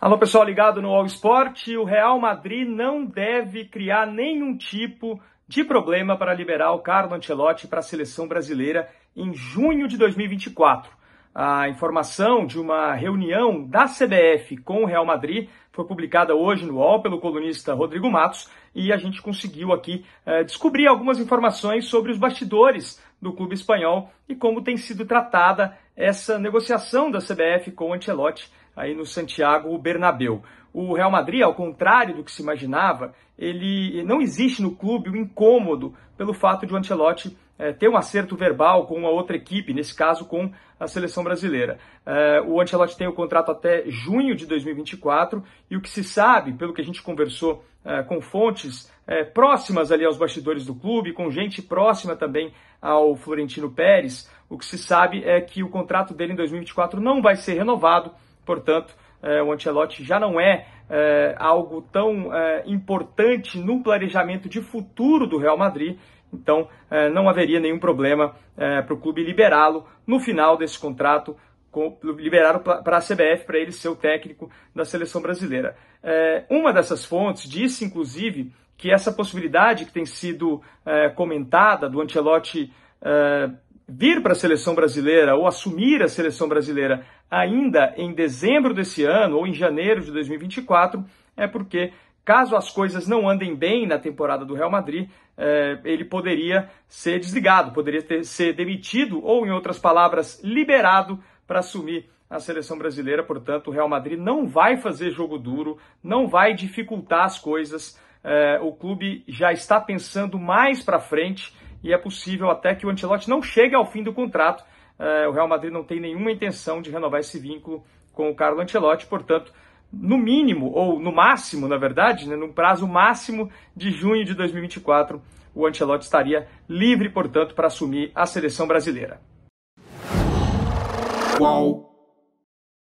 Alô, pessoal ligado no All Sport. O Real Madrid não deve criar nenhum tipo de problema para liberar o Carlo Ancelotti para a seleção brasileira em junho de 2024. A informação de uma reunião da CBF com o Real Madrid foi publicada hoje no UOL pelo colunista Rodrigo Matos e a gente conseguiu aqui eh, descobrir algumas informações sobre os bastidores do clube espanhol e como tem sido tratada essa negociação da CBF com o Ancelotti aí no Santiago Bernabeu. O Real Madrid, ao contrário do que se imaginava, ele não existe no clube o incômodo pelo fato de o Ancelotti é, ter um acerto verbal com uma outra equipe, nesse caso com a seleção brasileira. É, o Ancelotti tem o contrato até junho de 2024 e o que se sabe, pelo que a gente conversou é, com fontes próximas ali aos bastidores do clube, com gente próxima também ao Florentino Pérez, o que se sabe é que o contrato dele em 2024 não vai ser renovado Portanto, é, o Ancelotti já não é, é algo tão é, importante no planejamento de futuro do Real Madrid. Então, é, não haveria nenhum problema é, para o clube liberá-lo no final desse contrato, liberar para a CBF para ele ser o técnico da seleção brasileira. É, uma dessas fontes disse, inclusive, que essa possibilidade que tem sido comentada do Ancelotti vir para a seleção brasileira ou assumir a seleção brasileira ainda em dezembro desse ano ou em janeiro de 2024 é porque caso as coisas não andem bem na temporada do Real Madrid, eh, ele poderia ser desligado, poderia ter, ser demitido ou, em outras palavras, liberado para assumir a seleção brasileira. Portanto, o Real Madrid não vai fazer jogo duro, não vai dificultar as coisas. Eh, o clube já está pensando mais para frente e é possível até que o Ancelotti não chegue ao fim do contrato. É, o Real Madrid não tem nenhuma intenção de renovar esse vínculo com o Carlo Ancelotti, portanto, no mínimo, ou no máximo, na verdade, né, no prazo máximo de junho de 2024, o Ancelotti estaria livre, portanto, para assumir a seleção brasileira. Qual?